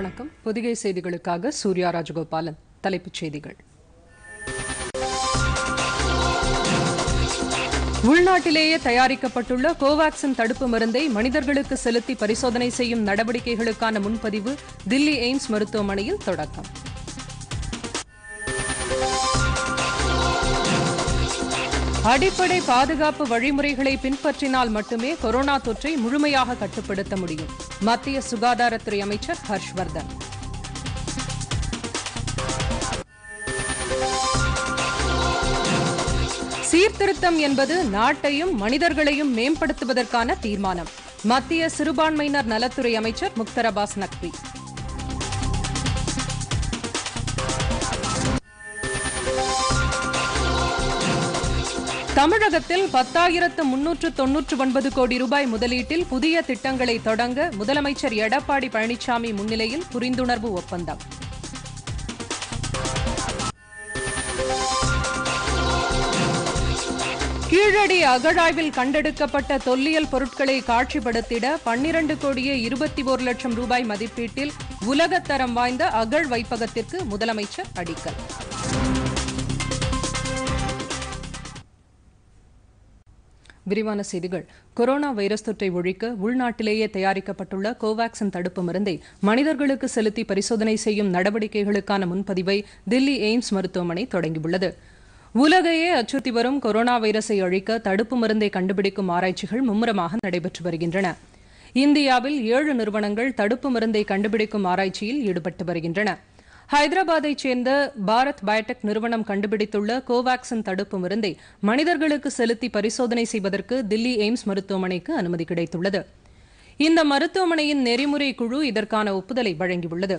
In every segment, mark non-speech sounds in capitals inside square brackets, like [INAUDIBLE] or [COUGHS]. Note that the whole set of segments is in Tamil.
வணக்கம் பொதிகை செய்திகளுக்காக சூர்யா ராஜகோபாலன் தலைப்புச் செய்திகள் உள்நாட்டிலேயே தயாரிக்கப்பட்டுள்ள கோவாக்சின் தடுப்பு மருந்தை மனிதர்களுக்கு செலுத்தி பரிசோதனை செய்யும் நடவடிக்கைகளுக்கான முன்பதிவு தில்லி எய்ம்ஸ் மருத்துவமனையில் தொடக்கம் அடிப்படை பாதுகாப்பு வழிமுறைகளை பின்பற்றினால் மட்டுமே கொரோனா தொற்றை முழுமையாக கட்டுப்படுத்த முடியும் மத்திய சுகாதாரத்துறை அமைச்சர் ஹர்ஷ்வர்தன் சீர்திருத்தம் என்பது நாட்டையும் மனிதர்களையும் மேம்படுத்துவதற்கான தீர்மானம் மத்திய சிறுபான்மையினர் நலத்துறை அமைச்சர் முக்தர் அபாஸ் நக்வி தமிழகத்தில் பத்தாயிரத்து முன்னூற்று தொன்னூற்று ஒன்பது கோடி ரூபாய் முதலீட்டில் புதிய திட்டங்களை தொடங்க முதலமைச்சர் எடப்பாடி பழனிசாமி முன்னிலையில் புரிந்துணர்வு ஒப்பந்தம் கீழடி அகழாய்வில் கண்டெடுக்கப்பட்ட தொல்லியல் பொருட்களை காட்சிப்படுத்திட பன்னிரண்டு கோடியே இருபத்தி ஒரு லட்சம் ரூபாய் மதிப்பீட்டில் உலகத்தரம் வாய்ந்த அகழ் வைப்பகத்திற்கு முதலமைச்சர் அடிக்கல் விரிவான செய்திகள் கொரோனா வைரஸ் தொற்றை ஒழிக்க உள்நாட்டிலேயே தயாரிக்கப்பட்டுள்ள கோவாக்சின் தடுப்பு மருந்தை மனிதர்களுக்கு செலுத்தி பரிசோதனை செய்யும் நடவடிக்கைகளுக்கான முன்பதிவை தில்லி எய்ம்ஸ் மருத்துவமனை தொடங்கியுள்ளது உலகையே அச்சுறுத்தி வரும் கொரோனா வைரஸை அழிக்க தடுப்பு மருந்தை கண்டுபிடிக்கும் ஆராய்ச்சிகள் மும்முரமாக நடைபெற்று வருகின்றன இந்தியாவில் ஏழு நிறுவனங்கள் தடுப்பு மருந்தை கண்டுபிடிக்கும் ஆராய்ச்சியில் ஈடுபட்டு வருகின்றன ஹைதராபாத்தைச் சேர்ந்த பாரத் பயோடெக் நிறுவனம் கண்டுபிடித்துள்ள கோவாக்சின் தடுப்பு மருந்தை மனிதர்களுக்கு செலுத்தி பரிசோதனை செய்வதற்கு தில்லி எய்ம்ஸ் மருத்துவமனைக்கு அனுமதி கிடைத்துள்ளது இந்த மருத்துவமனையின் நெறிமுறை குழு இதற்கான ஒப்புதலை வழங்கியுள்ளது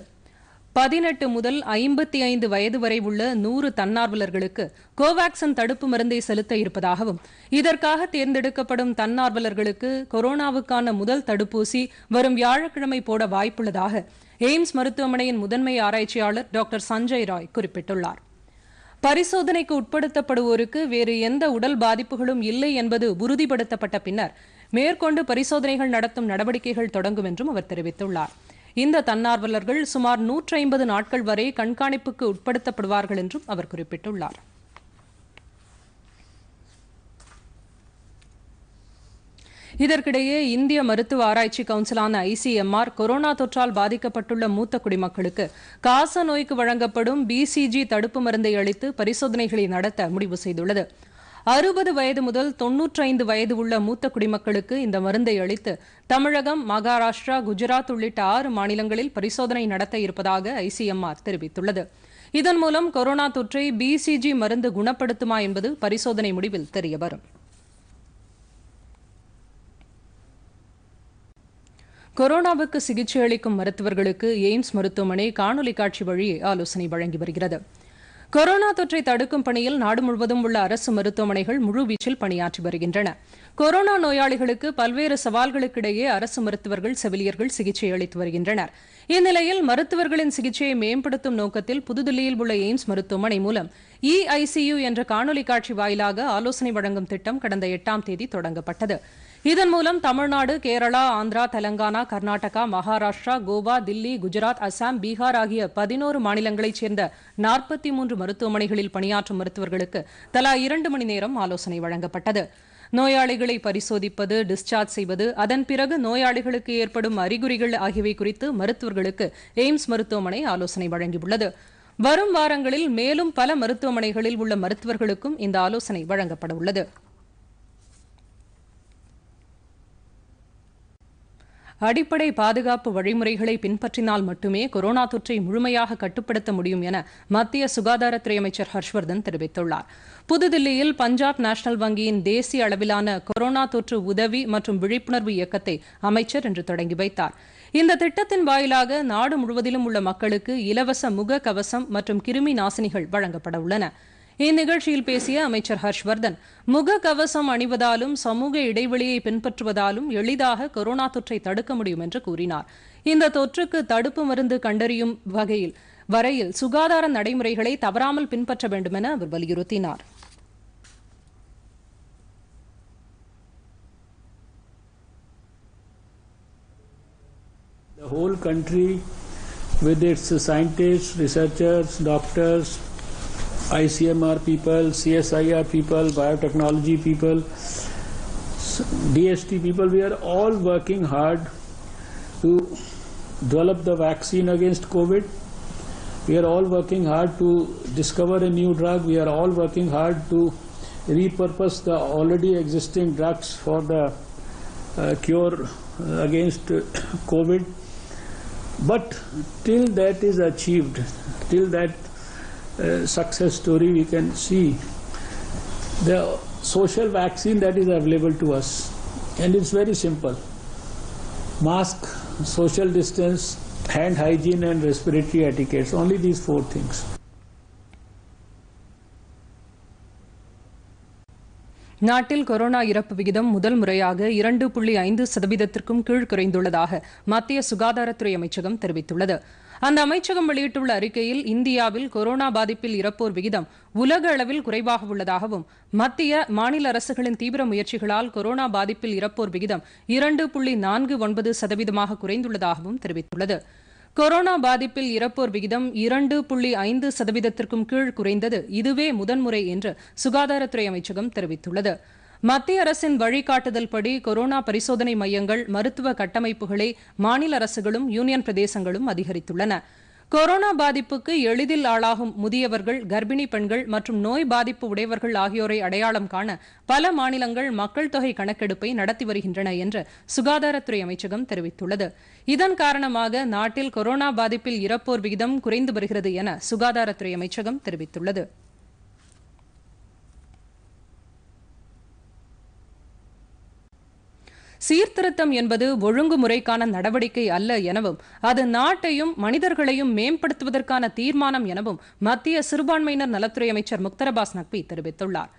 பதினெட்டு முதல் ஐம்பத்தி ஐந்து வயது வரை உள்ள நூறு தன்னார்வலர்களுக்கு கோவாக்சின் தடுப்பு மருந்தை செலுத்த இருப்பதாகவும் இதற்காக தேர்ந்தெடுக்கப்படும் தன்னார்வலர்களுக்கு கொரோனாவுக்கான முதல் தடுப்பூசி வரும் வியாழக்கிழமை போட வாய்ப்புள்ளதாக எய்ம்ஸ் மருத்துவமனையின் முதன்மை ஆராய்ச்சியாளர் டாக்டர் சஞ்சய் ராய் குறிப்பிட்டுள்ளார் பரிசோதனைக்கு உட்படுத்தப்படுவோருக்கு வேறு எந்த உடல் பாதிப்புகளும் இல்லை என்பது உறுதிப்படுத்தப்பட்ட பின்னர் மேற்கொண்டு பரிசோதனைகள் நடத்தும் நடவடிக்கைகள் தொடங்கும் என்றும் அவர் தெரிவித்துள்ளார் இந்த தன்னார்வலர்கள் சுமார் நூற்றி ஐம்பது நாட்கள் வரை கண்காணிப்புக்கு உட்படுத்தப்படுவார்கள் என்றும் அவர் குறிப்பிட்டுள்ளார் இதற்கிடையே இந்திய மருத்துவ ஆராய்ச்சி கவுன்சிலான ஐசிஎம்ஆர் கொரோனா தொற்றால் பாதிக்கப்பட்டுள்ள மூத்த குடிமக்களுக்கு காச நோய்க்கு வழங்கப்படும் பிசிஜி தடுப்பு மருந்தை அளித்து பரிசோதனைகளை நடத்த முடிவு செய்துள்ளது அறுபது வயது முதல் ஐந்து வயது உள்ள மூத்த குடிமக்களுக்கு இந்த மருந்தை அளித்து தமிழகம் மகாராஷ்டிரா குஜராத் உள்ளிட்ட ஆறு மாநிலங்களில் பரிசோதனை நடத்த இருப்பதாக ஐசிஎம்ஆர் தெரிவித்துள்ளது இதன் மூலம் கொரோனா தொற்றை பிசிஜி மருந்து குணப்படுத்துமா என்பது பரிசோதனை முடிவில் தெரியவரும் கொரோனாவுக்கு சிகிச்சை அளிக்கும் மருத்துவர்களுக்கு எய்ம்ஸ் மருத்துவமனை காணொலி காட்சி வழியே ஆலோசனை வழங்கி வருகிறது கொரோனா தொற்றை தடுக்கும் பணியில் நாடு முழுவதும் உள்ள அரசு மருத்துவமனைகள் முழுவீச்சில் பணியாற்றி வருகின்றன கொரோனா நோயாளிகளுக்கு பல்வேறு சவால்களுக்கிடையே அரசு மருத்துவர்கள் செவிலியர்கள் சிகிச்சை அளித்து வருகின்றனர் இந்நிலையில் மருத்துவர்களின் சிகிச்சையை மேம்படுத்தும் நோக்கத்தில் புதுதில்லியில் உள்ள எய்ம்ஸ் மருத்துவமனை மூலம் இஐசியு என்ற காணொலி காட்சி வாயிலாக ஆலோசனை வழங்கும் திட்டம் கடந்த எட்டாம் தேதி தொடங்கப்பட்டது இதன் மூலம் தமிழ்நாடு கேரளா ஆந்திரா தெலங்கானா கர்நாடகா மகாராஷ்டிரா கோவா தில்லி குஜராத் அசாம் பீகார் ஆகிய பதினோரு மாநிலங்களைச் சேர்ந்த நாற்பத்தி மூன்று மருத்துவமனைகளில் பணியாற்றும் மருத்துவர்களுக்கு தலா இரண்டு மணி நேரம் ஆலோசனை வழங்கப்பட்டது நோயாளிகளை பரிசோதிப்பது டிஸ்சார்ஜ் செய்வது அதன் பிறகு நோயாளிகளுக்கு ஏற்படும் அறிகுறிகள் ஆகியவை குறித்து மருத்துவர்களுக்கு எய்ம்ஸ் மருத்துவமனை ஆலோசனை வழங்கியுள்ளது வரும் வாரங்களில் மேலும் பல மருத்துவமனைகளில் உள்ள மருத்துவர்களுக்கும் இந்த ஆலோசனை வழங்கப்பட உள்ளது அடிப்படை பாதுகாப்பு வழிமுறைகளை பின்பற்றினால் மட்டுமே கொரோனா தொற்றை முழுமையாக கட்டுப்படுத்த முடியும் என மத்திய சுகாதாரத்துறை அமைச்சர் ஹர்ஷ்வர்தன் தெரிவித்துள்ளார் புதுதில்லியில் பஞ்சாப் நேஷனல் வங்கியின் தேசிய அளவிலான கொரோனா தொற்று உதவி மற்றும் விழிப்புணர்வு இயக்கத்தை அமைச்சர் இன்று தொடங்கி வைத்தார் இந்த திட்டத்தின் வாயிலாக நாடு முழுவதிலும் உள்ள மக்களுக்கு இலவச முக கவசம் மற்றும் கிருமி நாசினிகள் வழங்கப்பட உள்ளன இந்நிகழ்ச்சியில் பேசிய அமைச்சர் ஹர்ஷ்வர்தன் முக கவசம் அணிவதாலும் சமூக இடைவெளியை பின்பற்றுவதாலும் எளிதாக கொரோனா தொற்றை தடுக்க முடியும் என்று கூறினார் இந்த தொற்றுக்கு தடுப்பு மருந்து கண்டறியும் வகையில் வரையில் சுகாதார நடைமுறைகளை தவறாமல் பின்பற்ற வேண்டும் என அவர் வலியுறுத்தினார் The whole country with its scientists, researchers, doctors, ICMR people, CSIR people, biotechnology people, DST people, we are all working hard to develop the vaccine against COVID. We are all working hard to discover a new drug. We are all working hard to repurpose the already existing drugs for the uh, cure uh, against uh, [COUGHS] COVID. But till that is achieved, till that uh, success story we can see the social vaccine that is available to us and it's very simple mask social distance hand hygiene and respiratory etiquettes only these four things நாட்டில் கொரோனா இறப்பு விகிதம் முதல் முறையாக இரண்டு புள்ளி ஐந்து சதவீதத்திற்கும் கீழ் குறைந்துள்ளதாக மத்திய சுகாதாரத்துறை அமைச்சகம் தெரிவித்துள்ளது அந்த அமைச்சகம் வெளியிட்டுள்ள அறிக்கையில் இந்தியாவில் கொரோனா பாதிப்பில் இறப்போர் விகிதம் உலக அளவில் குறைவாக உள்ளதாகவும் மத்திய மாநில அரசுகளின் தீவிர முயற்சிகளால் கொரோனா பாதிப்பில் இறப்போர் விகிதம் இரண்டு புள்ளி நான்கு ஒன்பது சதவீதமாக குறைந்துள்ளதாகவும் தெரிவித்துள்ளது கொரோனா பாதிப்பில் இறப்போர் விகிதம் இரண்டு புள்ளி ஐந்து சதவீதத்திற்கும் கீழ் குறைந்தது இதுவே முதன்முறை என்று சுகாதாரத்துறை அமைச்சகம் தெரிவித்துள்ளது மத்திய அரசின் வழிகாட்டுதல்படி கொரோனா பரிசோதனை மையங்கள் மருத்துவ கட்டமைப்புகளை மாநில அரசுகளும் யூனியன் பிரதேசங்களும் அதிகரித்துள்ளன கொரோனா பாதிப்புக்கு எளிதில் ஆளாகும் முதியவர்கள் கர்ப்பிணி பெண்கள் மற்றும் நோய் பாதிப்பு உடையவர்கள் ஆகியோரை அடையாளம் காண பல மாநிலங்கள் மக்கள் தொகை கணக்கெடுப்பை நடத்தி வருகின்றன என்று சுகாதாரத்துறை அமைச்சகம் தெரிவித்துள்ளது இதன் காரணமாக நாட்டில் கொரோனா பாதிப்பில் இறப்போர் விகிதம் குறைந்து வருகிறது என சுகாதாரத்துறை அமைச்சகம் தெரிவித்துள்ளது சீர்திருத்தம் என்பது ஒழுங்குமுறைக்கான நடவடிக்கை அல்ல எனவும் அது நாட்டையும் மனிதர்களையும் மேம்படுத்துவதற்கான தீர்மானம் எனவும் மத்திய சிறுபான்மையினர் நலத்துறை அமைச்சர் முக்தர் அபாஸ் நக்வி தெரிவித்துள்ளார்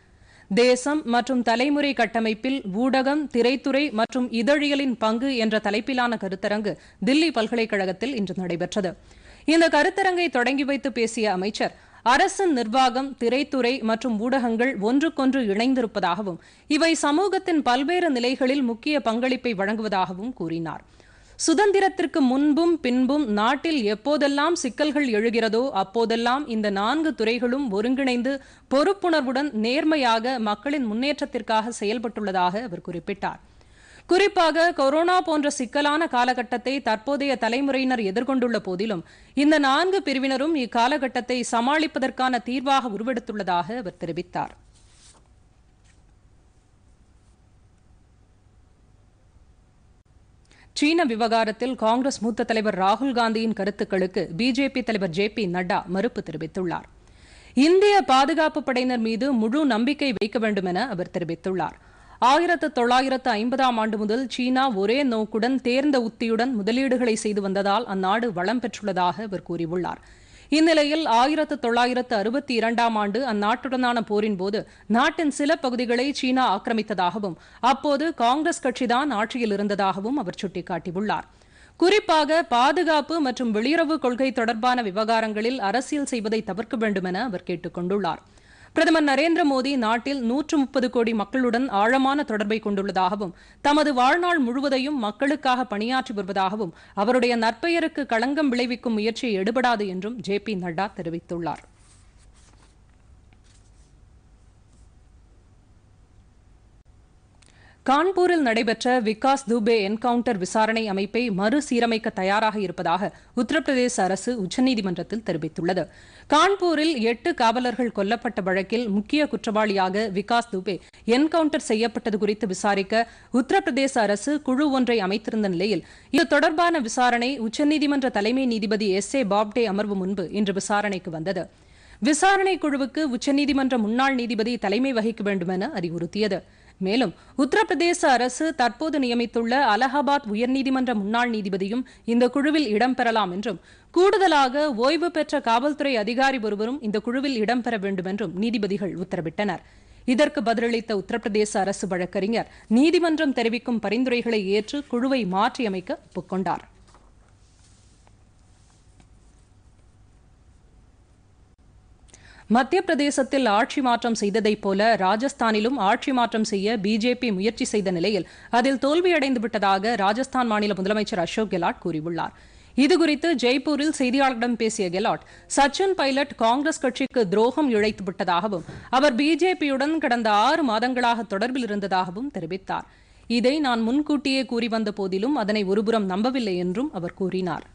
தேசம் மற்றும் தலைமுறை கட்டமைப்பில் ஊடகம் திரைத்துறை மற்றும் இதழியலின் பங்கு என்ற தலைப்பிலான கருத்தரங்கு தில்லி பல்கலைக்கழகத்தில் இன்று நடைபெற்றது இந்த கருத்தரங்கை தொடங்கி வைத்து பேசிய அமைச்சர் அரசு நிர்வாகம் திரைத்துறை மற்றும் ஊடகங்கள் ஒன்றுக்கொன்று இணைந்திருப்பதாகவும் இவை சமூகத்தின் பல்வேறு நிலைகளில் முக்கிய பங்களிப்பை வழங்குவதாகவும் கூறினார் சுதந்திரத்திற்கு முன்பும் பின்பும் நாட்டில் எப்போதெல்லாம் சிக்கல்கள் எழுகிறதோ அப்போதெல்லாம் இந்த நான்கு துறைகளும் ஒருங்கிணைந்து பொறுப்புணர்வுடன் நேர்மையாக மக்களின் முன்னேற்றத்திற்காக செயல்பட்டுள்ளதாக அவர் குறிப்பிட்டார் குறிப்பாக கொரோனா போன்ற சிக்கலான காலகட்டத்தை தற்போதைய தலைமுறையினர் எதிர்கொண்டுள்ள போதிலும் இந்த நான்கு பிரிவினரும் இக்காலகட்டத்தை சமாளிப்பதற்கான தீர்வாக உருவெடுத்துள்ளதாக அவர் தெரிவித்தார் சீன விவகாரத்தில் காங்கிரஸ் மூத்த தலைவர் ராகுல் காந்தியின் கருத்துக்களுக்கு பிஜேபி தலைவர் ஜே பி நட்டா மறுப்பு தெரிவித்துள்ளார் இந்திய பாதுகாப்பு படையினர் மீது முழு நம்பிக்கை வைக்க வேண்டும் என அவர் தெரிவித்துள்ளார் ஆயிரத்து தொள்ளாயிரத்து ஐம்பதாம் ஆண்டு முதல் சீனா ஒரே நோக்குடன் தேர்ந்த உத்தியுடன் முதலீடுகளை செய்து வந்ததால் அந்நாடு வளம் பெற்றுள்ளதாக அவர் கூறியுள்ளார் இந்நிலையில் ஆயிரத்து தொள்ளாயிரத்து அறுபத்தி இரண்டாம் ஆண்டு அந்நாட்டுடனான போரின் போது நாட்டின் சில பகுதிகளை சீனா ஆக்கிரமித்ததாகவும் அப்போது காங்கிரஸ் கட்சிதான் ஆட்சியில் இருந்ததாகவும் அவர் சுட்டிக்காட்டியுள்ளார் குறிப்பாக பாதுகாப்பு மற்றும் வெளியுறவு கொள்கை தொடர்பான விவகாரங்களில் அரசியல் செய்வதை தவிர்க்க வேண்டும் என அவர் கேட்டுக் கொண்டுள்ளாா் பிரதமர் நரேந்திர மோடி நாட்டில் நூற்று முப்பது கோடி மக்களுடன் ஆழமான தொடர்பை கொண்டுள்ளதாகவும் தமது வாழ்நாள் முழுவதையும் மக்களுக்காக பணியாற்றி வருவதாகவும் அவருடைய நற்பெயருக்கு களங்கம் விளைவிக்கும் முயற்சி எடுபடாது என்றும் ஜே பி நட்டா தெரிவித்துள்ளார் கான்பூரில் நடைபெற்ற விகாஸ் துபே என்கவுண்டர் விசாரணை அமைப்பை மறுசீரமைக்க தயாராக இருப்பதாக உத்தரப்பிரதேச அரசு உச்சநீதிமன்றத்தில் தெரிவித்துள்ளது கான்பூரில் எட்டு காவலர்கள் கொல்லப்பட்ட வழக்கில் முக்கிய குற்றவாளியாக விகாஸ் துபே என்கவுண்டர் செய்யப்பட்டது குறித்து விசாரிக்க உத்தரப்பிரதேச அரசு குழு ஒன்றை அமைத்திருந்த நிலையில் இது தொடர்பான விசாரணை உச்சநீதிமன்ற தலைமை நீதிபதி எஸ் ஏ பாப்டே அமர்வு முன்பு இன்று விசாரணைக்கு வந்தது விசாரணை குழுவுக்கு உச்சநீதிமன்ற முன்னாள் நீதிபதி தலைமை வகிக்க வேண்டும் என அறிவுறுத்தியது மேலும் உத்தரப்பிரதேச அரசு தற்போது நியமித்துள்ள அலகாபாத் உயர்நீதிமன்ற முன்னாள் நீதிபதியும் இந்த குழுவில் இடம்பெறலாம் என்றும் கூடுதலாக ஓய்வு பெற்ற காவல்துறை அதிகாரி ஒருவரும் இந்த குழுவில் இடம்பெற வேண்டும் என்றும் நீதிபதிகள் உத்தரவிட்டனர் இதற்கு பதிலளித்த உத்தரப்பிரதேச அரசு வழக்கறிஞர் நீதிமன்றம் தெரிவிக்கும் பரிந்துரைகளை ஏற்று குழுவை மாற்றியமைக்க ஒப்புக்கொண்டாா் மத்திய பிரதேசத்தில் ஆட்சி மாற்றம் செய்ததைப் போல ராஜஸ்தானிலும் ஆட்சி மாற்றம் செய்ய பிஜேபி முயற்சி செய்த நிலையில் அதில் தோல்வியடைந்து விட்டதாக ராஜஸ்தான் மாநில முதலமைச்சர் அசோக் கெலாட் கூறியுள்ளார் இதுகுறித்து ஜெய்ப்பூரில் செய்தியாளர்களிடம் பேசிய கெலாட் சச்சின் பைலட் காங்கிரஸ் கட்சிக்கு துரோகம் இழைத்து விட்டதாகவும் அவர் பிஜேபியுடன் கடந்த ஆறு மாதங்களாக தொடர்பில் இருந்ததாகவும் தெரிவித்தார் இதை நான் முன்கூட்டியே கூறி வந்த போதிலும் அதனை ஒருபுறம் நம்பவில்லை என்றும் அவர் கூறினார்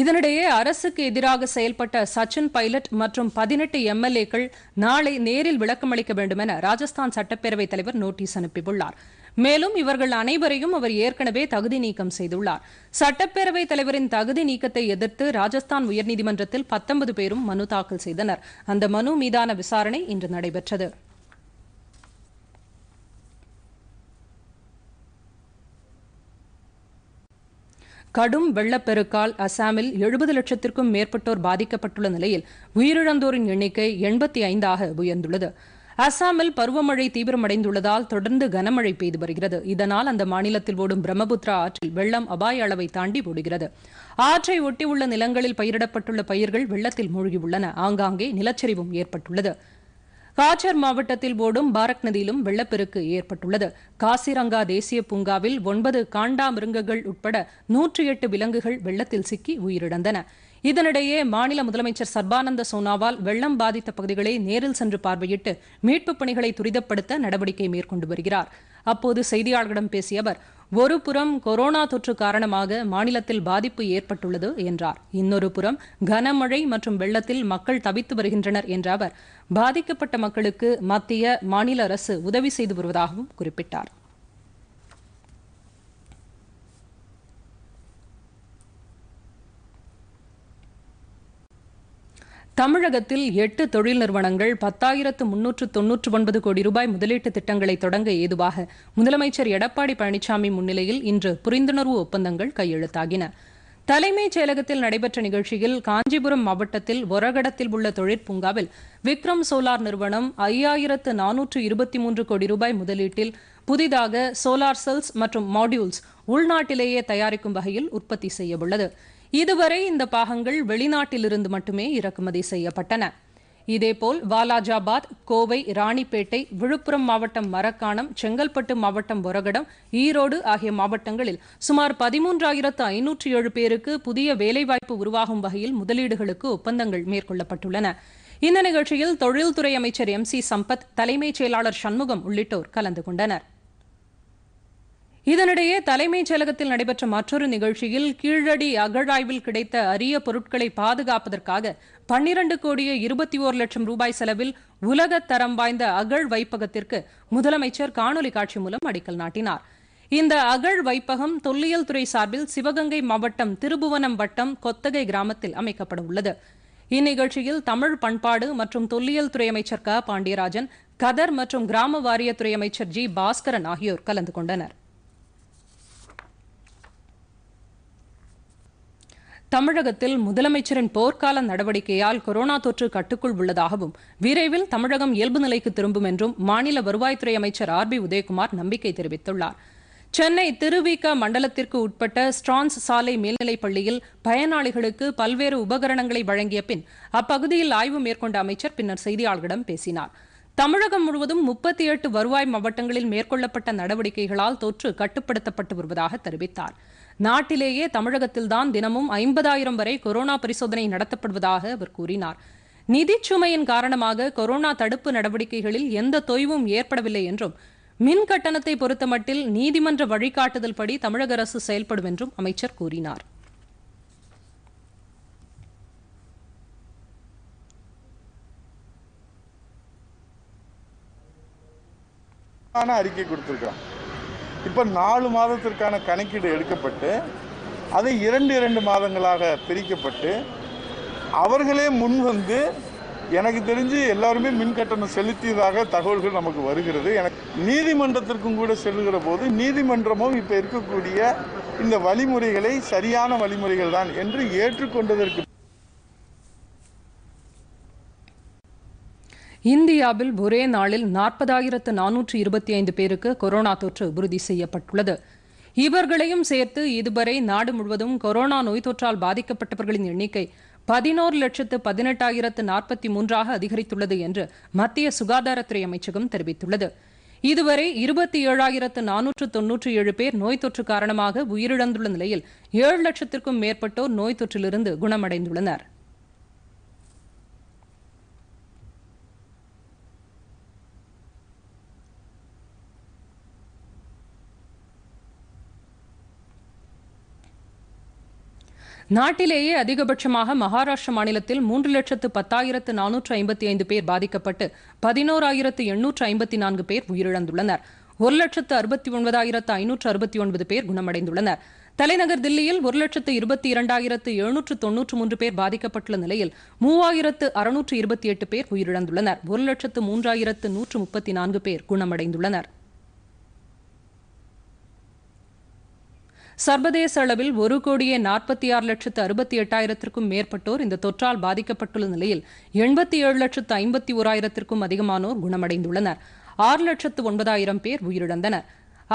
இதனிடையே அரசுக்கு எதிராக செயல்பட்ட சச்சின் பைலட் மற்றும் பதினெட்டு எம்எல்ஏக்கள் நாளை நேரில் விளக்கமளிக்க வேண்டும் என ராஜஸ்தான் சட்டப்பேரவைத் தலைவர் நோட்டீஸ் அனுப்பியுள்ளார் மேலும் இவர்கள் அனைவரையும் அவர் ஏற்கனவே தகுதி நீக்கம் செய்துள்ளார் சட்டப்பேரவைத் தலைவரின் தகுதி நீக்கத்தை எதிர்த்து ராஜஸ்தான் உயர்நீதிமன்றத்தில் பத்தொன்பது பேரும் மனு தாக்கல் செய்தனர் அந்த மனு மீதான விசாரணை இன்று நடைபெற்றது கடும் வெள்ளப்பெருக்கால் அசாமில் எழுபது லட்சத்திற்கும் மேற்பட்டோர் பாதிக்கப்பட்டுள்ள நிலையில் உயிரிழந்தோரின் எண்ணிக்கை எண்பத்தி ஐந்தாக உயர்ந்துள்ளது அசாமில் பருவமழை தீவிரமடைந்துள்ளதால் தொடர்ந்து கனமழை பெய்து வருகிறது இதனால் அந்த மாநிலத்தில் ஓடும் பிரம்மபுத்திரா ஆற்றில் வெள்ளம் அபாய அளவை தாண்டி ஓடுகிறது ஆற்றை ஒட்டியுள்ள நிலங்களில் பயிரிடப்பட்டுள்ள பயிர்கள் வெள்ளத்தில் மூழ்கியுள்ளன ஆங்காங்கே நிலச்சரிவும் ஏற்பட்டுள்ளது காச்சர் மாவட்டத்தில் ஓடும் பாரக் நதியிலும் வெள்ளப்பெருக்கு ஏற்பட்டுள்ளது காசிரங்கா தேசிய பூங்காவில் ஒன்பது காண்டாமிருங்கங்கள் உட்பட நூற்றி எட்டு விலங்குகள் வெள்ளத்தில் சிக்கி உயிரிழந்தன இதனிடையே மாநில முதலமைச்சர் சர்பானந்த சோனாவால் வெள்ளம் பாதித்த பகுதிகளை நேரில் சென்று பார்வையிட்டு மீட்புப் பணிகளை துரிதப்படுத்த நடவடிக்கை மேற்கொண்டு வருகிறார் அப்போது செய்தியாளர்களிடம் பேசிய அவர் ஒருபுறம் கொரோனா தொற்று காரணமாக மாநிலத்தில் பாதிப்பு ஏற்பட்டுள்ளது என்றார் இன்னொரு புறம் கனமழை மற்றும் வெள்ளத்தில் மக்கள் தவித்து வருகின்றனர் என்ற அவர் பாதிக்கப்பட்ட மக்களுக்கு மத்திய மாநில அரசு உதவி செய்து வருவதாகவும் குறிப்பிட்டார் தமிழகத்தில் எட்டு தொழில் நிறுவனங்கள் பத்தாயிரத்து முன்னூற்று தொன்னூற்று ஒன்பது கோடி ரூபாய் முதலீட்டு திட்டங்களை தொடங்க ஏதுவாக முதலமைச்சர் எடப்பாடி பழனிசாமி முன்னிலையில் இன்று புரிந்துணர்வு ஒப்பந்தங்கள் கையெழுத்தாகின தலைமைச் செயலகத்தில் நடைபெற்ற நிகழ்ச்சியில் காஞ்சிபுரம் மாவட்டத்தில் ஒரகடத்தில் உள்ள தொழிற்பூங்காவில் விக்ரம் சோலார் நிறுவனம் ஐயாயிரத்து நானூற்று இருபத்தி மூன்று கோடி ரூபாய் முதலீட்டில் புதிதாக சோலார் செல்ஸ் மற்றும் மாடியூல்ஸ் உள்நாட்டிலேயே தயாரிக்கும் வகையில் உற்பத்தி செய்யவுள்ளது இதுவரை இந்த பாகங்கள் வெளிநாட்டிலிருந்து மட்டுமே இறக்குமதி செய்யப்பட்டன இதேபோல் வாலாஜாபாத் கோவை ராணிப்பேட்டை விழுப்புரம் மாவட்டம் மரக்காணம் செங்கல்பட்டு மாவட்டம் ஒரகடம் ஈரோடு ஆகிய மாவட்டங்களில் சுமார் பதிமூன்றாயிரத்து ஐநூற்றி ஏழு பேருக்கு புதிய வேலைவாய்ப்பு உருவாகும் வகையில் முதலீடுகளுக்கு ஒப்பந்தங்கள் மேற்கொள்ளப்பட்டுள்ளன இந்த நிகழ்ச்சியில் தொழில்துறை அமைச்சர் எம் சி சம்பத் தலைமைச் செயலாளர் சண்முகம் உள்ளிட்டோர் கலந்து கொண்டனா் இதனிடையே தலைமைச் செயலகத்தில் நடைபெற்ற மற்றொரு நிகழ்ச்சியில் கீழடி அகழாய்வில் கிடைத்த அரிய பொருட்களை பாதுகாப்பதற்காக பன்னிரண்டு கோடியே இருபத்தி ஒரு லட்சம் ரூபாய் செலவில் உலக தரம் வாய்ந்த அகழ் வைப்பகத்திற்கு முதலமைச்சர் காணொலி காட்சி மூலம் அடிக்கல் நாட்டினார் இந்த அகழ் வைப்பகம் தொல்லியல் துறை சார்பில் சிவகங்கை மாவட்டம் திருபுவனம் வட்டம் கொத்தகை கிராமத்தில் அமைக்கப்பட உள்ளது இந்நிகழ்ச்சியில் தமிழ் பண்பாடு மற்றும் தொல்லியல் துறை அமைச்சர் க பாண்டியராஜன் கதர் மற்றும் கிராம வாரிய துறை அமைச்சர் ஜி பாஸ்கரன் ஆகியோர் கலந்து கொண்டனர் தமிழகத்தில் முதலமைச்சரின் போர்க்கால நடவடிக்கையால் கொரோனா தொற்று கட்டுக்குள் உள்ளதாகவும் விரைவில் தமிழகம் இயல்பு நிலைக்கு திரும்பும் என்றும் மாநில வருவாய்த்துறை அமைச்சர் ஆர் பி உதயகுமார் நம்பிக்கை தெரிவித்துள்ளார் சென்னை திருவிக மண்டலத்திற்கு உட்பட்ட ஸ்ட்ரான்ஸ் சாலை மேல்நிலைப் பள்ளியில் பயனாளிகளுக்கு பல்வேறு உபகரணங்களை வழங்கிய பின் அப்பகுதியில் ஆய்வு மேற்கொண்ட அமைச்சர் பின்னர் செய்தியாளர்களிடம் பேசினார் தமிழகம் முழுவதும் முப்பத்தி எட்டு வருவாய் மாவட்டங்களில் மேற்கொள்ளப்பட்ட நடவடிக்கைகளால் தொற்று கட்டுப்படுத்தப்பட்டு வருவதாக தெரிவித்தார் நாட்டிலேயே தமிழகத்தில்தான் தினமும் ஐம்பதாயிரம் வரை கொரோனா பரிசோதனை நடத்தப்படுவதாக அவர் கூறினார் நிதிச்சுமையின் காரணமாக கொரோனா தடுப்பு நடவடிக்கைகளில் எந்த தொய்வும் ஏற்படவில்லை என்றும் மின் கட்டணத்தை பொறுத்தமட்டில் நீதிமன்ற வழிகாட்டுதல் படி தமிழக அரசு செயல்படும் என்றும் அமைச்சர் கூறினார் அறிக்கை கொடுத்திருக்கிறோம் இப்போ நாலு மாதத்திற்கான கணக்கீடு எடுக்கப்பட்டு அதை இரண்டு இரண்டு மாதங்களாக பிரிக்கப்பட்டு அவர்களே முன் வந்து எனக்கு தெரிஞ்சு எல்லாருமே மின் கட்டணம் செலுத்தியதாக தகவல்கள் நமக்கு வருகிறது எனக்கு நீதிமன்றத்திற்கும் கூட செல்கிற போது நீதிமன்றமும் இப்போ இருக்கக்கூடிய இந்த வழிமுறைகளை சரியான வழிமுறைகள் தான் என்று ஏற்றுக்கொண்டதற்கு இந்தியாவில் ஒரே நாளில் நாற்பதாயிரத்து நானூற்று இருபத்தி ஐந்து பேருக்கு கொரோனா தொற்று உறுதி செய்யப்பட்டுள்ளது இவர்களையும் சேர்த்து இதுவரை நாடு முழுவதும் கொரோனா நோய் தொற்றால் பாதிக்கப்பட்டவர்களின் எண்ணிக்கை பதினோரு லட்சத்து பதினெட்டாயிரத்து நாற்பத்தி மூன்றாக அதிகரித்துள்ளது என்று மத்திய சுகாதாரத்துறை அமைச்சகம் தெரிவித்துள்ளது இதுவரை இருபத்தி ஏழாயிரத்து நானூற்று தொன்னூற்றி ஏழு பேர் நோய் தொற்று காரணமாக உயிரிழந்துள்ள நிலையில் ஏழு லட்சத்திற்கும் மேற்பட்டோர் நோய் தொற்றிலிருந்து குணமடைந்துள்ளனா் நாட்டிலேயே அதிகபட்சமாக மகாராஷ்டிர மாநிலத்தில் மூன்று லட்சத்து பத்தாயிரத்து நானூற்று ஐம்பத்தி ஐந்து பேர் பாதிக்கப்பட்டு பதினோராயிரத்து எண்ணூற்று ஐம்பத்தி நான்கு பேர் உயிரிழந்துள்ளனர் ஒரு லட்சத்து அறுபத்தி ஒன்பதாயிரத்து ஐநூற்று அறுபத்தி ஒன்பது பேர் குணமடைந்துள்ளனர் தலைநகர் தில்லியில் ஒரு லட்சத்து இருபத்தி இரண்டாயிரத்து எழுநூற்று தொன்னூற்று மூன்று பேர் பாதிக்கப்பட்டுள்ள நிலையில் மூவாயிரத்து அறுநூற்று இருபத்தி எட்டு பேர் உயிரிழந்துள்ளனர் ஒரு லட்சத்து மூன்றாயிரத்து நூற்று முப்பத்தி நான்கு பேர் குணமடைந்துள்ளனர் சர்வதேச அளவில் ஒரு கோடியே நாற்பத்தி ஆறு லட்சத்து அறுபத்தி எட்டாயிரத்திற்கும் மேற்பட்டோர் இந்த தொற்றால் பாதிக்கப்பட்டுள்ள நிலையில் எண்பத்தி ஏழு லட்சத்து ஐம்பத்தி ஓராயிரத்திற்கும் அதிகமானோர் குணமடைந்துள்ளனர் ஆறு லட்சத்து ஒன்பதாயிரம் பேர் உயிரிழந்தனர்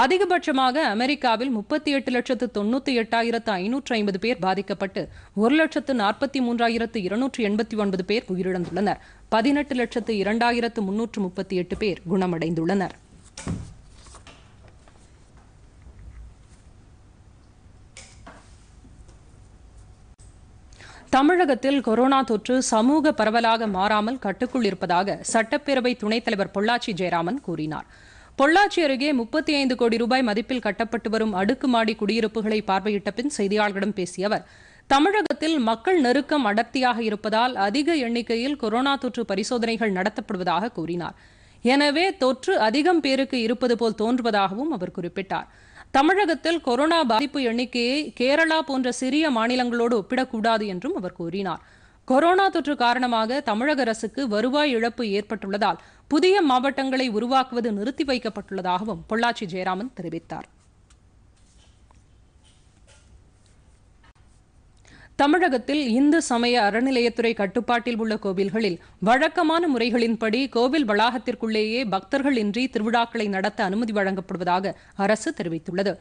அதிகபட்சமாக அமெரிக்காவில் முப்பத்தி எட்டு லட்சத்து தொண்ணூத்தி எட்டாயிரத்து ஐநூற்று ஐம்பது பேர் பாதிக்கப்பட்டு ஒரு லட்சத்து நாற்பத்தி மூன்றாயிரத்து இருநூற்று எண்பத்தி ஒன்பது பேர் உயிரிழந்துள்ளனர் பதினெட்டு லட்சத்து இரண்டாயிரத்து முன்னூற்று முப்பத்தி எட்டு பேர் குணமடைந்துள்ளனர் தமிழகத்தில் கொரோனா தொற்று சமூக பரவலாக மாறாமல் கட்டுக்குள் இருப்பதாக சட்டப்பேரவை துணைத் தலைவர் பொள்ளாச்சி ஜெயராமன் கூறினார் பொள்ளாச்சி அருகே முப்பத்தி ஐந்து கோடி ரூபாய் மதிப்பில் கட்டப்பட்டு வரும் அடுக்குமாடி குடியிருப்புகளை பார்வையிட்ட பின் செய்தியாளர்களிடம் பேசிய அவர் தமிழகத்தில் மக்கள் நெருக்கம் அடர்த்தியாக இருப்பதால் அதிக எண்ணிக்கையில் கொரோனா தொற்று பரிசோதனைகள் நடத்தப்படுவதாக கூறினார் எனவே தொற்று அதிகம் பேருக்கு இருப்பது போல் தோன்றுவதாகவும் அவர் குறிப்பிட்டார் தமிழகத்தில் கொரோனா பாதிப்பு எண்ணிக்கையை கேரளா போன்ற சிறிய மாநிலங்களோடு ஒப்பிடக்கூடாது என்றும் அவர் கூறினார் கொரோனா தொற்று காரணமாக தமிழக அரசுக்கு வருவாய் இழப்பு ஏற்பட்டுள்ளதால் புதிய மாவட்டங்களை உருவாக்குவது நிறுத்தி வைக்கப்பட்டுள்ளதாகவும் பொள்ளாச்சி ஜெயராமன் தெரிவித்தார் தமிழகத்தில் இந்து சமய அறநிலையத்துறை கட்டுப்பாட்டில் உள்ள கோவில்களில் வழக்கமான முறைகளின்படி கோவில் வளாகத்திற்குள்ளேயே பக்தர்கள் இன்றி திருவிழாக்களை நடத்த அனுமதி வழங்கப்படுவதாக அரசு தெரிவித்துள்ளது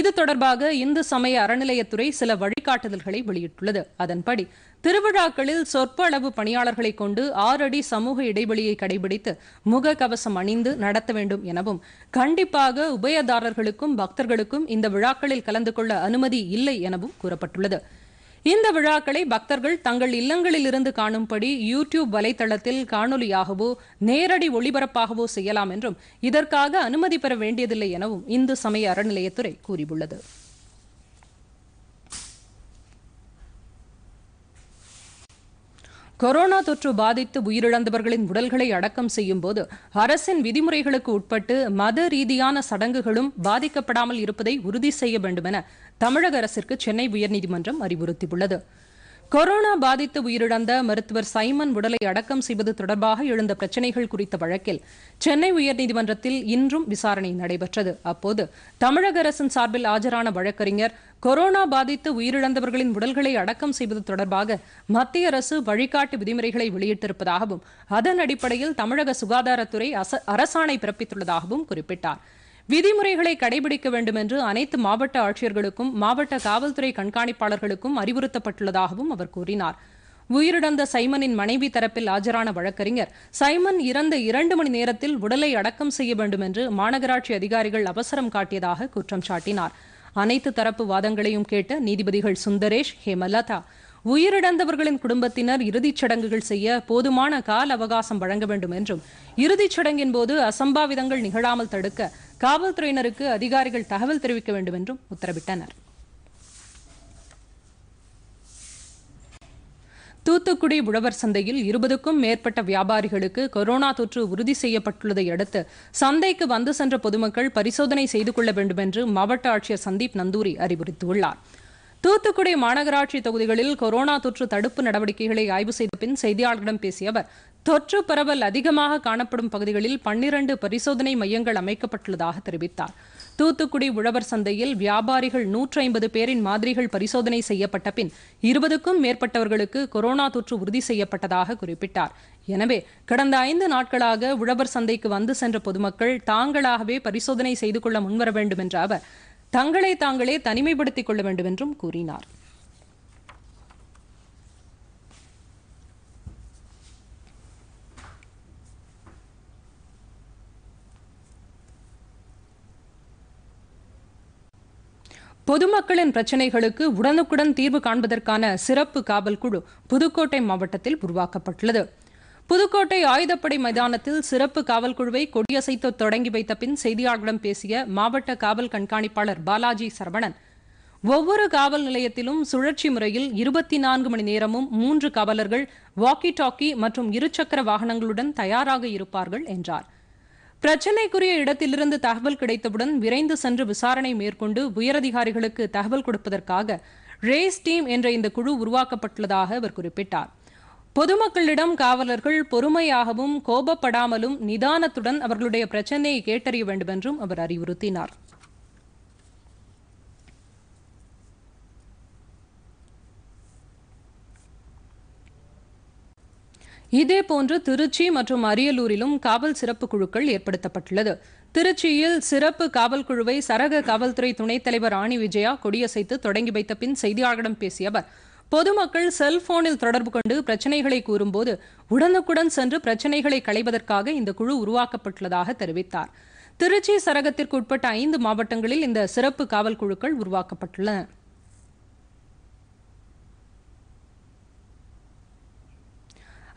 இது தொடர்பாக இந்து சமய அறநிலையத்துறை சில வழிகாட்டுதல்களை வெளியிட்டுள்ளது அதன்படி திருவிழாக்களில் சொற்ப அளவு பணியாளர்களை கொண்டு ஆறு அடி சமூக இடைவெளியை கடைபிடித்து முக கவசம் அணிந்து நடத்த வேண்டும் எனவும் கண்டிப்பாக உபயதாரர்களுக்கும் பக்தர்களுக்கும் இந்த விழாக்களில் கலந்து கொள்ள அனுமதி இல்லை எனவும் கூறப்பட்டுள்ளது இந்த விழாக்களை பக்தர்கள் தங்கள் இல்லங்களில் இருந்து காணும்படி யூ டியூப் வலைதளத்தில் காணொலியாகவோ நேரடி ஒளிபரப்பாகவோ செய்யலாம் என்றும் இதற்காக அனுமதி பெற வேண்டியதில்லை எனவும் இந்து சமய அறநிலையத்துறை கூறியுள்ளது கொரோனா தொற்று பாதித்து உயிரிழந்தவர்களின் உடல்களை அடக்கம் செய்யும் போது அரசின் விதிமுறைகளுக்கு உட்பட்டு மத ரீதியான சடங்குகளும் பாதிக்கப்படாமல் இருப்பதை உறுதி செய்ய வேண்டும் என தமிழக அரசிற்கு சென்னை உயர்நீதிமன்றம் அறிவுறுத்தியுள்ளது கொரோனா பாதித்து உயிரிழந்த மருத்துவர் சைமன் உடலை அடக்கம் செய்வது தொடர்பாக எழுந்த பிரச்சினைகள் குறித்த வழக்கில் சென்னை உயர்நீதிமன்றத்தில் இன்றும் விசாரணை நடைபெற்றது அப்போது தமிழக அரசின் சார்பில் ஆஜரான வழக்கறிஞர் கொரோனா பாதித்து உயிரிழந்தவர்களின் உடல்களை அடக்கம் செய்வது தொடர்பாக மத்திய அரசு வழிகாட்டு விதிமுறைகளை வெளியிட்டிருப்பதாகவும் அதன் அடிப்படையில் தமிழக சுகாதாரத்துறை அரசாணை பிறப்பித்துள்ளதாகவும் குறிப்பிட்டாா் விதிமுறைகளை கடைபிடிக்க வேண்டும் என்று அனைத்து மாவட்ட ஆட்சியர்களுக்கும் மாவட்ட காவல்துறை கண்காணிப்பாளர்களுக்கும் அறிவுறுத்தப்பட்டுள்ளதாகவும் அவர் கூறினார் உயிரிழந்த சைமனின் மனைவி தரப்பில் ஆஜரான வழக்கறிஞர் சைமன் இறந்த இரண்டு மணி நேரத்தில் உடலை அடக்கம் செய்ய வேண்டும் என்று மாநகராட்சி அதிகாரிகள் அவசரம் காட்டியதாக குற்றம் சாட்டினார் அனைத்து தரப்பு வாதங்களையும் கேட்ட நீதிபதிகள் சுந்தரேஷ் ஹேமலதா உயிரிழந்தவர்களின் குடும்பத்தினர் இறுதிச் சடங்குகள் செய்ய போதுமான கால அவகாசம் வழங்க வேண்டும் என்றும் இறுதிச் சடங்கின் போது அசம்பாவிதங்கள் நிகழாமல் தடுக்க காவல்துறையினருக்கு அதிகாரிகள் தகவல் தெரிவிக்க வேண்டும் என்றும் உத்தரவிட்டனர் தூத்துக்குடி உழவர் சந்தையில் இருபதுக்கும் மேற்பட்ட வியாபாரிகளுக்கு கொரோனா தொற்று உறுதி செய்யப்பட்டுள்ளதை அடுத்து சந்தைக்கு வந்து சென்ற பொதுமக்கள் பரிசோதனை செய்து கொள்ள வேண்டும் என்று மாவட்ட ஆட்சியர் சந்தீப் நந்தூரி அறிவுறுத்தியுள்ளாா் தூத்துக்குடி மாநகராட்சி தொகுதிகளில் கொரோனா தொற்று தடுப்பு நடவடிக்கைகளை ஆய்வு செய்த பின் செய்தியாளர்களிடம் பேசிய அவர் தொற்று பரவல் அதிகமாக காணப்படும் பகுதிகளில் பன்னிரண்டு பரிசோதனை மையங்கள் அமைக்கப்பட்டுள்ளதாக தெரிவித்தார் தூத்துக்குடி உழவர் சந்தையில் வியாபாரிகள் நூற்றி ஐம்பது பேரின் மாதிரிகள் பரிசோதனை செய்யப்பட்ட பின் இருபதுக்கும் மேற்பட்டவர்களுக்கு கொரோனா தொற்று உறுதி செய்யப்பட்டதாக குறிப்பிட்டார் எனவே கடந்த ஐந்து நாட்களாக உழவர் சந்தைக்கு வந்து சென்ற பொதுமக்கள் தாங்களாகவே பரிசோதனை செய்து கொள்ள முன்வர வேண்டும் என்ற அவர் தங்களை தாங்களே தனிமைப்படுத்திக் கொள்ள வேண்டும் என்றும் கூறினார் பொதுமக்களின் பிரச்சினைகளுக்கு உடனுக்குடன் தீர்வு காண்பதற்கான சிறப்பு காவல் குழு புதுக்கோட்டை மாவட்டத்தில் உருவாக்கப்பட்டுள்ளது புதுக்கோட்டை ஆயுதப்படை மைதானத்தில் சிறப்பு காவல்குழுவை கொடியசைத்து தொடங்கி வைத்த பின் செய்தியாளர்களிடம் பேசிய மாவட்ட காவல் கண்காணிப்பாளர் பாலாஜி சரவணன் ஒவ்வொரு காவல் நிலையத்திலும் சுழற்சி முறையில் இருபத்தி நான்கு மணி நேரமும் மூன்று காவலர்கள் வாக்கி டாக்கி மற்றும் இருசக்கர வாகனங்களுடன் தயாராக இருப்பார்கள் என்றார் பிரச்சினைக்குரிய இடத்திலிருந்து தகவல் கிடைத்தவுடன் விரைந்து சென்று விசாரணை மேற்கொண்டு உயரதிகாரிகளுக்கு தகவல் கொடுப்பதற்காக ரேஸ் டீம் என்ற இந்த குழு உருவாக்கப்பட்டுள்ளதாக அவர் குறிப்பிட்டார் பொதுமக்களிடம் காவலர்கள் பொறுமையாகவும் கோபப்படாமலும் நிதானத்துடன் அவர்களுடைய பிரச்சனையை கேட்டறிய வேண்டும் என்றும் அவர் அறிவுறுத்தினார் இதேபோன்று திருச்சி மற்றும் அரியலூரிலும் காவல் சிறப்பு குழுக்கள் ஏற்படுத்தப்பட்டுள்ளது திருச்சியில் சிறப்பு காவல் குழுவை சரக காவல்துறை துணைத் தலைவர் ஆணி விஜயா கொடியசைத்து தொடங்கி வைத்த பின் செய்தியாளர்களிடம் பேசிய அவர் பொதுமக்கள் செல்போனில் தொடர்பு கொண்டு பிரச்சனைகளை கூறும்போது உடனுக்குடன் சென்று பிரச்சனைகளை களைவதற்காக இந்த குழு உருவாக்கப்பட்டுள்ளதாக தெரிவித்தார் திருச்சி சரகத்திற்கு உட்பட்ட ஐந்து மாவட்டங்களில் இந்த சிறப்பு காவல் குழுக்கள் உருவாக்கப்பட்டுள்ளன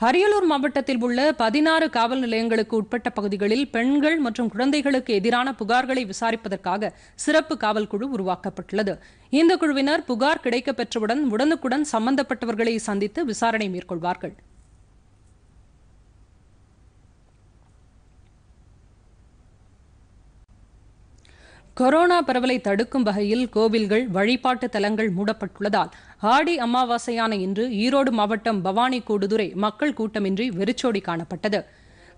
அரியலூர் மாவட்டத்தில் உள்ள பதினாறு காவல் நிலையங்களுக்கு உட்பட்ட பகுதிகளில் பெண்கள் மற்றும் குழந்தைகளுக்கு எதிரான புகார்களை விசாரிப்பதற்காக சிறப்பு காவல் குழு உருவாக்கப்பட்டுள்ளது இந்த குழுவினர் புகார் கிடைக்கப்பெற்றவுடன் உடனுக்குடன் சம்பந்தப்பட்டவர்களை சந்தித்து விசாரணை மேற்கொள்வார்கள் கொரோனா பரவலை தடுக்கும் வகையில் கோவில்கள் வழிபாட்டு தலங்கள் மூடப்பட்டுள்ளதால் ஆடி அமாவாசையான இன்று ஈரோடு மாவட்டம் பவானி கூடுதுறை மக்கள் கூட்டமின்றி வெறிச்சோடி காணப்பட்டது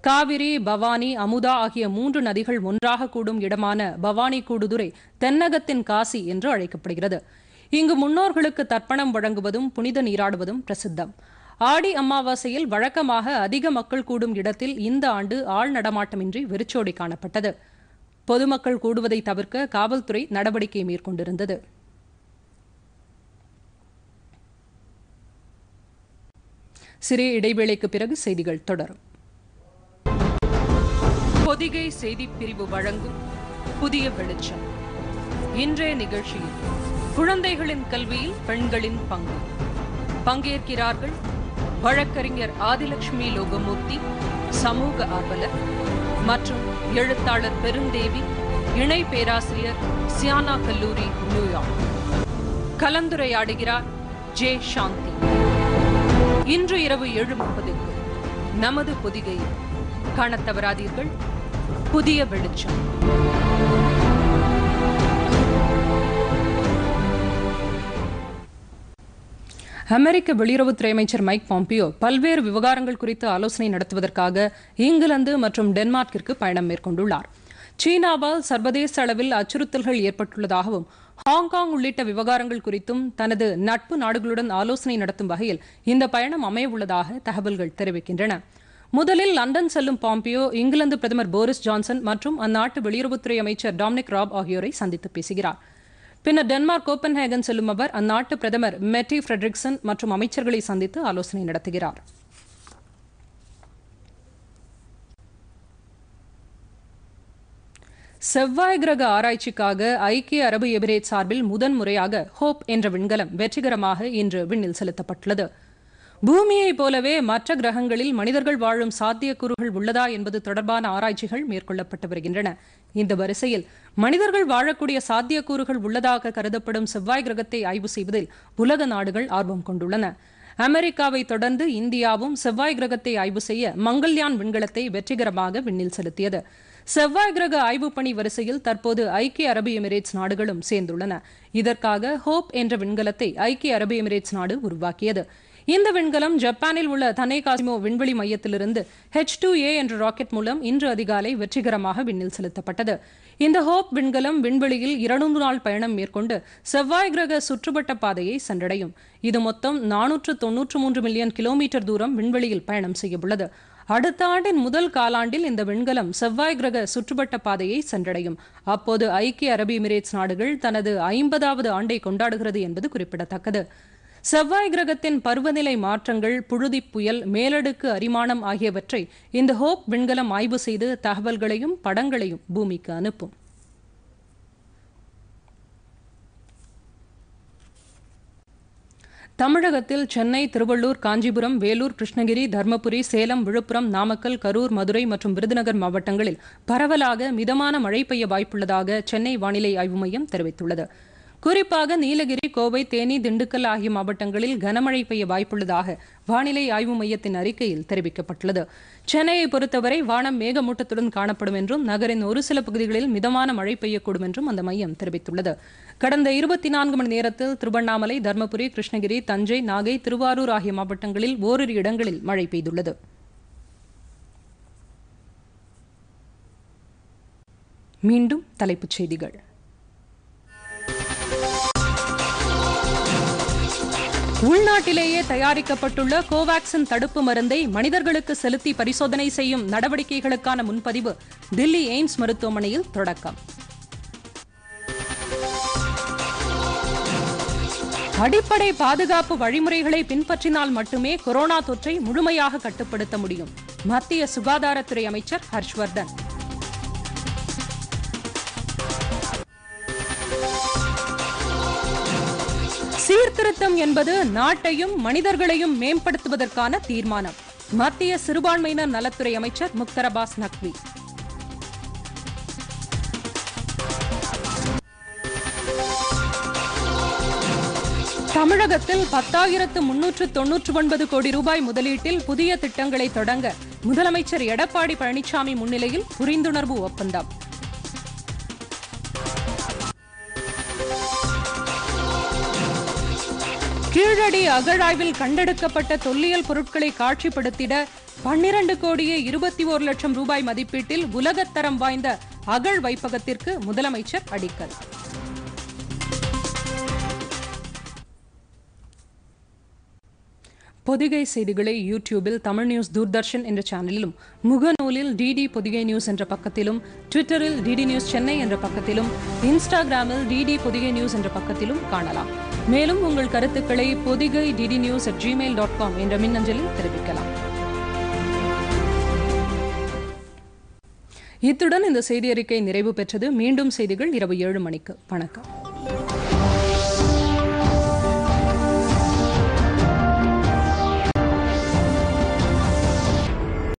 காவிரி பவானி அமுதா ஆகிய மூன்று நதிகள் ஒன்றாக கூடும் இடமான பவானி கூடுதுறை தென்னகத்தின் காசி என்று அழைக்கப்படுகிறது இங்கு முன்னோர்களுக்கு தர்ப்பணம் வழங்குவதும் புனித நீராடுவதும் பிரசித்தம் ஆடி அமாவாசையில் வழக்கமாக அதிக மக்கள் கூடும் இடத்தில் இந்த ஆண்டு ஆள் நடமாட்டமின்றி வெறிச்சோடி காணப்பட்டது பொதுமக்கள் கூடுவதை தவிர்க்க காவல்துறை நடவடிக்கை மேற்கொண்டிருந்தது சிறிய இடைவேளைக்கு பிறகு செய்திகள் தொடரும் பொதிகை செய்தி பிரிவு வழங்கும் புதிய வெளிச்சம் இன்றைய நிகழ்ச்சியில் குழந்தைகளின் கல்வியில் பெண்களின் பங்கு பங்கேற்கிறார்கள் வழக்கறிஞர் ஆதிலட்சுமி லோகமூர்த்தி சமூக ஆர்வலர் மற்றும் எழுத்தாளர் பெருந்தேவி இணை பேராசிரியர் சியானா கல்லூரி நியூயார்க் கலந்துரையாடுகிறார் ஜே சாந்தி இன்று இரவு ஏழு முப்பதுக்கு நமது பொதிகையில் காணத்தவராதீர்கள் தவறாதீர்கள் புதிய வெளிச்சம் அமெரிக்க வெளியுறவுத்துறை அமைச்சர் மைக் பாம்பியோ பல்வேறு விவகாரங்கள் குறித்து ஆலோசனை நடத்துவதற்காக இங்கிலாந்து மற்றும் டென்மார்க்கிற்கு பயணம் மேற்கொண்டுள்ளார் சீனாவால் சர்வதேச அளவில் அச்சுறுத்தல்கள் ஏற்பட்டுள்ளதாகவும் ஹாங்காங் உள்ளிட்ட விவகாரங்கள் குறித்தும் தனது நட்பு நாடுகளுடன் ஆலோசனை நடத்தும் வகையில் இந்த பயணம் அமையவுள்ளதாக தகவல்கள் தெரிவிக்கின்றன முதலில் லண்டன் செல்லும் பாம்பியோ இங்கிலாந்து பிரதமர் போரிஸ் ஜான்சன் மற்றும் அந்நாட்டு வெளியுறவுத்துறை அமைச்சர் டாமினிக் ராப் ஆகியோரை சந்தித்து பேசுகிறாா் பின்னர் டென்மார்க் கோப்பன்ஹேகன் செல்லும் அவர் அந்நாட்டு பிரதமர் மெட்டி ஃபிரெட்ரிக்சன் மற்றும் அமைச்சர்களை சந்தித்து ஆலோசனை நடத்துகிறார் செவ்வாய் கிரக ஆராய்ச்சிக்காக ஐக்கிய அரபு எமிரேட் சார்பில் முதன்முறையாக ஹோப் என்ற விண்கலம் வெற்றிகரமாக இன்று விண்ணில் செலுத்தப்பட்டுள்ளது பூமியைப் போலவே மற்ற கிரகங்களில் மனிதர்கள் வாழும் சாத்தியக்கூறுகள் உள்ளதா என்பது தொடர்பான ஆராய்ச்சிகள் மேற்கொள்ளப்பட்டு வருகின்றன இந்த வரிசையில் மனிதர்கள் வாழக்கூடிய சாத்தியக்கூறுகள் உள்ளதாக கருதப்படும் செவ்வாய் கிரகத்தை ஆய்வு செய்வதில் உலக நாடுகள் ஆர்வம் கொண்டுள்ளன அமெரிக்காவை தொடர்ந்து இந்தியாவும் செவ்வாய் கிரகத்தை ஆய்வு செய்ய மங்கள்யான் விண்கலத்தை வெற்றிகரமாக விண்ணில் செலுத்தியது செவ்வாய் கிரக ஆய்வுப் பணி வரிசையில் தற்போது ஐக்கிய அரபு எமிரேட்ஸ் நாடுகளும் சேர்ந்துள்ளன இதற்காக ஹோப் என்ற விண்கலத்தை ஐக்கிய அரபு எமிரேட்ஸ் நாடு உருவாக்கியது இந்த விண்கலம் ஜப்பானில் உள்ள தனே காசிமோ விண்வெளி மையத்திலிருந்து ஹெச் டூ ஏ என்ற ராக்கெட் மூலம் இன்று அதிகாலை வெற்றிகரமாக விண்ணில் செலுத்தப்பட்டது இந்த ஹோப் விண்கலம் விண்வெளியில் இருநூறு நாள் பயணம் மேற்கொண்டு செவ்வாய் கிரக சுற்றுப்பட்ட பாதையை சென்றடையும் இது மொத்தம் நானூற்று தொன்னூற்று மூன்று மில்லியன் கிலோமீட்டர் தூரம் விண்வெளியில் பயணம் செய்யவுள்ளது அடுத்த ஆண்டின் முதல் காலாண்டில் இந்த விண்கலம் செவ்வாய் கிரக சுற்றுப்பட்ட பாதையை சென்றடையும் அப்போது ஐக்கிய அரபு எமிரேட்ஸ் நாடுகள் தனது ஐம்பதாவது ஆண்டை கொண்டாடுகிறது என்பது குறிப்பிடத்தக்கது செவ்வாய் கிரகத்தின் பருவநிலை மாற்றங்கள் புழுதி புயல் மேலடுக்கு அரிமானம் ஆகியவற்றை இந்த ஹோப் விண்கலம் ஆய்வு செய்து தகவல்களையும் படங்களையும் பூமிக்கு அனுப்பும் தமிழகத்தில் சென்னை திருவள்ளூர் காஞ்சிபுரம் வேலூர் கிருஷ்ணகிரி தர்மபுரி சேலம் விழுப்புரம் நாமக்கல் கரூர் மதுரை மற்றும் விருதுநகர் மாவட்டங்களில் பரவலாக மிதமான மழை பெய்ய வாய்ப்புள்ளதாக சென்னை வானிலை ஆய்வு மையம் தெரிவித்துள்ளது குறிப்பாக நீலகிரி கோவை தேனி திண்டுக்கல் ஆகிய மாவட்டங்களில் கனமழை பெய்ய வாய்ப்புள்ளதாக வானிலை ஆய்வு மையத்தின் அறிக்கையில் தெரிவிக்கப்பட்டுள்ளது சென்னையை பொறுத்தவரை வானம் மேகமூட்டத்துடன் காணப்படும் என்றும் நகரின் ஒரு சில பகுதிகளில் மிதமான மழை பெய்யக்கூடும் என்றும் அந்த மையம் தெரிவித்துள்ளது கடந்த இருபத்தி நான்கு மணி நேரத்தில் திருவண்ணாமலை தருமபுரி கிருஷ்ணகிரி தஞ்சை நாகை திருவாரூர் ஆகிய மாவட்டங்களில் ஓரிரு இடங்களில் மழை பெய்துள்ளது மீண்டும் தலைப்புச் செய்திகள் உள்நாட்டிலேயே தயாரிக்கப்பட்டுள்ள கோவாக்சின் தடுப்பு மருந்தை மனிதர்களுக்கு செலுத்தி பரிசோதனை செய்யும் நடவடிக்கைகளுக்கான முன்பதிவு தில்லி எய்ம்ஸ் மருத்துவமனையில் தொடக்கம் அடிப்படை பாதுகாப்பு வழிமுறைகளை பின்பற்றினால் மட்டுமே கொரோனா தொற்றை முழுமையாக கட்டுப்படுத்த முடியும் மத்திய சுகாதாரத்துறை அமைச்சர் ஹர்ஷ்வர்தன் சீர்திருத்தம் என்பது நாட்டையும் மனிதர்களையும் மேம்படுத்துவதற்கான தீர்மானம் மத்திய சிறுபான்மையினர் நலத்துறை அமைச்சர் முக்தர் அபாஸ் நக்வி தமிழகத்தில் பத்தாயிரத்து முன்னூற்று தொன்னூற்று ஒன்பது கோடி ரூபாய் முதலீட்டில் புதிய திட்டங்களை தொடங்க முதலமைச்சர் எடப்பாடி பழனிசாமி முன்னிலையில் புரிந்துணர்வு ஒப்பந்தம் கீழடி அகழாய்வில் கண்டெடுக்கப்பட்ட தொல்லியல் பொருட்களை காட்சிப்படுத்திட பன்னிரண்டு கோடியே இருபத்தி ஓரு லட்சம் ரூபாய் மதிப்பீட்டில் உலகத்தரம் வாய்ந்த அகழ் வைப்பகத்திற்கு முதலமைச்சர் அடிக்கல் பொதிகை செய்திகளை யூடியூபில் தமிழ் நியூஸ் தூர்தர்ஷன் என்ற சேனலிலும் முகநூலில் டிடி பொதிகை நியூஸ் என்ற பக்கத்திலும் ட்விட்டரில் டிடி நியூஸ் சென்னை என்ற பக்கத்திலும் இன்ஸ்டாகிராமில் டிடி பொதிகை நியூஸ் என்ற பக்கத்திலும் காணலாம் மேலும் உங்கள் கருத்துக்களை Podhigai DD news at Gmail dot com என்ற மின்னஞ்சலில் தெரிவிக்கலாம் இத்துடன் இந்த செய்தியறிக்கை நிறைவு பெற்றது மீண்டும் செய்திகள் இரவு ஏழு மணிக்கு வணக்கம்